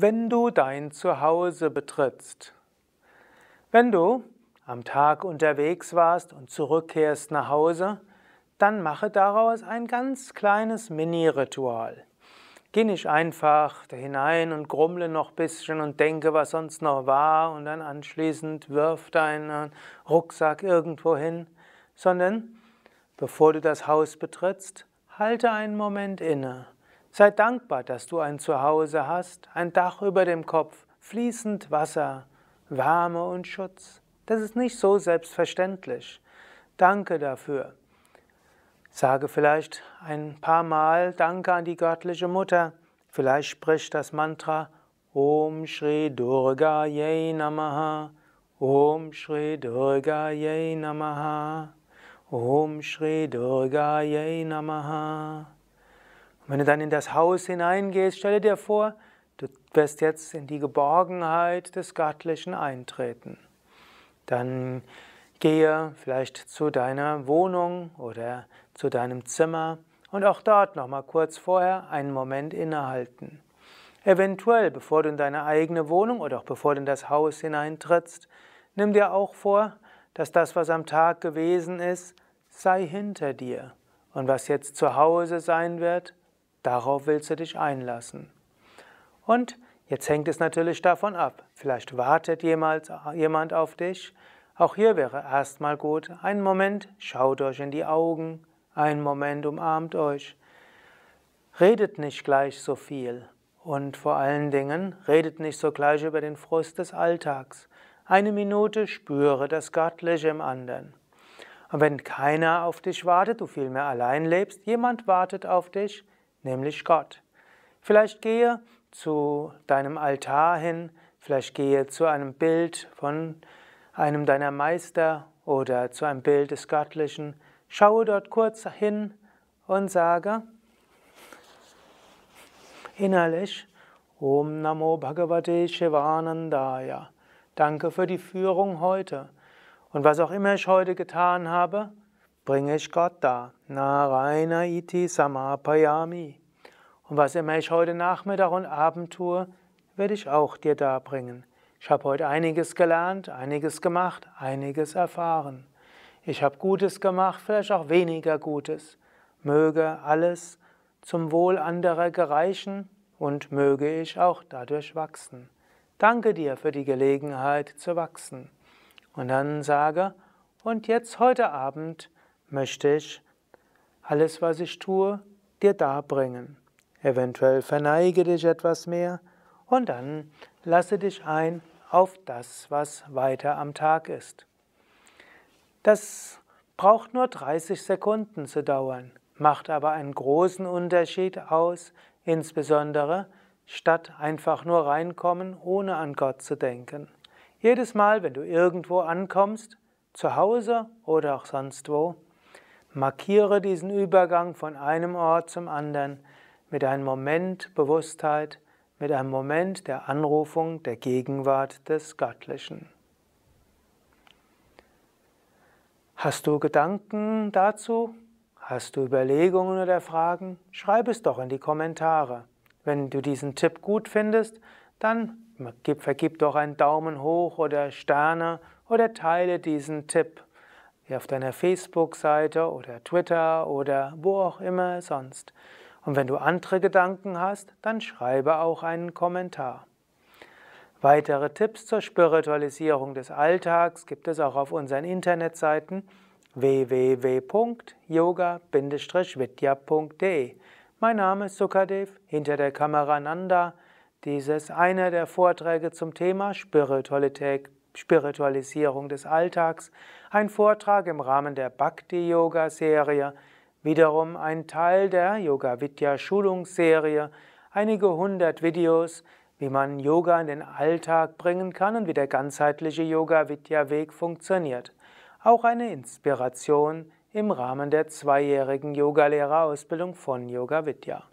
wenn du dein Zuhause betrittst. Wenn du am Tag unterwegs warst und zurückkehrst nach Hause, dann mache daraus ein ganz kleines Mini-Ritual. Geh nicht einfach da hinein und grummle noch ein bisschen und denke, was sonst noch war, und dann anschließend wirf deinen Rucksack irgendwo hin, sondern bevor du das Haus betrittst, halte einen Moment inne Sei dankbar, dass du ein Zuhause hast, ein Dach über dem Kopf, fließend Wasser, Wärme und Schutz. Das ist nicht so selbstverständlich. Danke dafür. Sage vielleicht ein paar Mal Danke an die göttliche Mutter. Vielleicht spricht das Mantra Om Shri Durga Yay Namaha. Om Shri Durga Yay Namaha. Om Shri Durga Yay Namaha wenn du dann in das Haus hineingehst, stelle dir vor, du wirst jetzt in die Geborgenheit des Göttlichen eintreten. Dann gehe vielleicht zu deiner Wohnung oder zu deinem Zimmer und auch dort nochmal kurz vorher einen Moment innehalten. Eventuell, bevor du in deine eigene Wohnung oder auch bevor du in das Haus hineintrittst, nimm dir auch vor, dass das, was am Tag gewesen ist, sei hinter dir. Und was jetzt zu Hause sein wird, Darauf willst du dich einlassen. Und jetzt hängt es natürlich davon ab. Vielleicht wartet jemals jemand auf dich. Auch hier wäre erstmal gut, einen Moment schaut euch in die Augen, einen Moment umarmt euch. Redet nicht gleich so viel und vor allen Dingen redet nicht so gleich über den Frust des Alltags. Eine Minute spüre das Göttliche im anderen. Und wenn keiner auf dich wartet, du vielmehr allein lebst, jemand wartet auf dich, nämlich Gott. Vielleicht gehe zu deinem Altar hin, vielleicht gehe zu einem Bild von einem deiner Meister oder zu einem Bild des Göttlichen, schaue dort kurz hin und sage innerlich Om Namo Bhagavate Shivanandaya. Danke für die Führung heute. Und was auch immer ich heute getan habe, bringe ich Gott da. Narayana iti samapayami. Und was immer ich heute Nachmittag und Abend tue, werde ich auch dir darbringen. Ich habe heute einiges gelernt, einiges gemacht, einiges erfahren. Ich habe Gutes gemacht, vielleicht auch weniger Gutes. Möge alles zum Wohl anderer gereichen und möge ich auch dadurch wachsen. Danke dir für die Gelegenheit zu wachsen. Und dann sage, und jetzt heute Abend möchte ich alles, was ich tue, dir darbringen. Eventuell verneige dich etwas mehr und dann lasse dich ein auf das, was weiter am Tag ist. Das braucht nur 30 Sekunden zu dauern, macht aber einen großen Unterschied aus, insbesondere statt einfach nur reinkommen, ohne an Gott zu denken. Jedes Mal, wenn du irgendwo ankommst, zu Hause oder auch sonst wo, markiere diesen Übergang von einem Ort zum anderen, mit einem Moment Bewusstheit, mit einem Moment der Anrufung der Gegenwart des Göttlichen. Hast du Gedanken dazu? Hast du Überlegungen oder Fragen? Schreib es doch in die Kommentare. Wenn du diesen Tipp gut findest, dann vergib doch einen Daumen hoch oder Sterne oder teile diesen Tipp auf deiner Facebook-Seite oder Twitter oder wo auch immer sonst. Und wenn du andere Gedanken hast, dann schreibe auch einen Kommentar. Weitere Tipps zur Spiritualisierung des Alltags gibt es auch auf unseren Internetseiten www.yoga-vidya.de. Mein Name ist Sukadev, hinter der Kamera Nanda. Dies ist einer der Vorträge zum Thema Spiritualität, Spiritualisierung des Alltags, ein Vortrag im Rahmen der Bhakti-Yoga-Serie Wiederum ein Teil der Yoga Vidya Schulungsserie, einige hundert Videos, wie man Yoga in den Alltag bringen kann und wie der ganzheitliche Yoga Vidya Weg funktioniert. Auch eine Inspiration im Rahmen der zweijährigen Yogalehrerausbildung von Yoga Vidya.